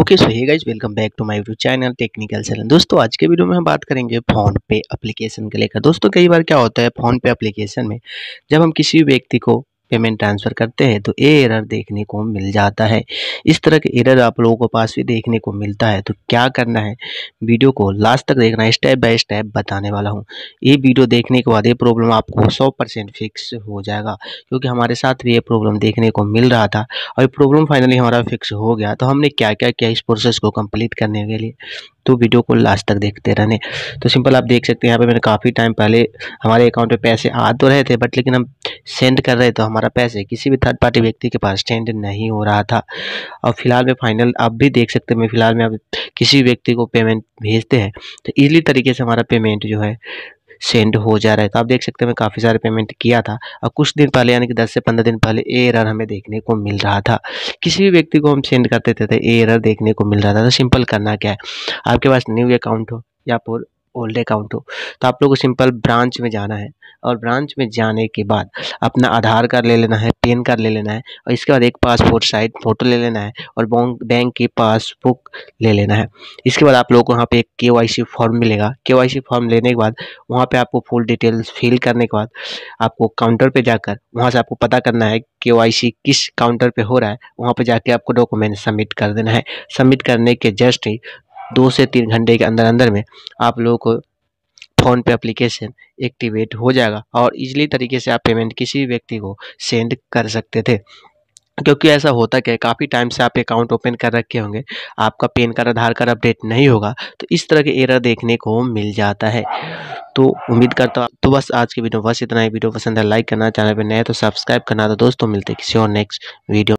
okay so hey guys welcome back to my YouTube channel technical सेलन दोस्तों आज के वीडियो में हम बात करेंगे फोन पे एप्लीकेशन के लेकर दोस्तों कई बार क्या होता है फोन पे एप्लीकेशन में जब हम किसी भी व्यक्ति को पेमेंट ट्रांसफ़र करते हैं तो ये एरर देखने को मिल जाता है इस तरह के एरर आप लोगों को पास भी देखने को मिलता है तो क्या करना है वीडियो को लास्ट तक देखना है स्टेप बाय स्टेप बताने वाला हूँ ये वीडियो देखने के बाद ये प्रॉब्लम आपको सौ परसेंट फिक्स हो जाएगा क्योंकि हमारे साथ भी ये प्रॉब्लम देखने को मिल रहा था और ये प्रॉब्लम फाइनली हमारा फिक्स हो गया तो हमने क्या क्या किया इस प्रोसेस को कम्प्लीट करने के लिए तो वीडियो को लास्ट तक देखते रहने तो सिंपल आप देख सकते हैं यहाँ पर मैंने काफ़ी टाइम पहले हमारे अकाउंट में पैसे आ तो रहे थे बट लेकिन हम सेंड कर रहे तो हमारे हमारा पैसे किसी भी थर्ड पार्टी व्यक्ति के पास टेंड नहीं हो रहा था और फिलहाल में फाइनल आप भी देख सकते हैं फिलहाल में आप किसी व्यक्ति को पेमेंट भेजते हैं तो ईजिली तरीके से हमारा पेमेंट जो है सेंड हो जा रहा है तो आप देख सकते हैं मैं काफ़ी सारे पेमेंट किया था और कुछ दिन पहले यानी कि 10 से 15 दिन पहले ए एरर हमें देखने को मिल रहा था किसी भी व्यक्ति को हम सेंड करते थे तो ए एरर देखने को मिल रहा था तो सिंपल करना क्या है आपके पास न्यू अकाउंट हो या फिर ओल्ड अकाउंट हो तो आप लोग को सिंपल ब्रांच में जाना है और ब्रांच में जाने के बाद अपना आधार कार्ड ले लेना है पेन कार्ड ले लेना है और इसके बाद एक पासपोर्ट साइज फ़ोटो ले लेना है और बैंक की पासबुक ले लेना है इसके बाद आप लोग को वहाँ पे एक के फॉर्म मिलेगा के फॉर्म लेने के बाद वहाँ पे आपको फुल डिटेल्स फिल करने के बाद आपको काउंटर पे जाकर वहाँ से आपको पता करना है के किस काउंटर पर हो रहा है वहाँ पर जाके आपको डॉक्यूमेंट सबमिट कर देना है सबमिट करने के जस्ट ही दो से तीन घंटे के अंदर अंदर में आप लोगों को फ़ोन पे एप्लीकेशन एक्टिवेट हो जाएगा और इजीली तरीके से आप पेमेंट किसी भी व्यक्ति को सेंड कर सकते थे क्योंकि ऐसा होता क्या है काफ़ी टाइम से आप अकाउंट ओपन कर रखे होंगे आपका PAN card Aadhaar card update नहीं होगा तो इस तरह के एरर देखने को मिल जाता है तो उम्मीद करता हूँ तो बस आज की वीडियो बस इतना ही वीडियो पसंद है लाइक करना चैनल पर नया तो सब्सक्राइब करना तो दोस्तों मिलते किसी और नेक्स्ट वीडियो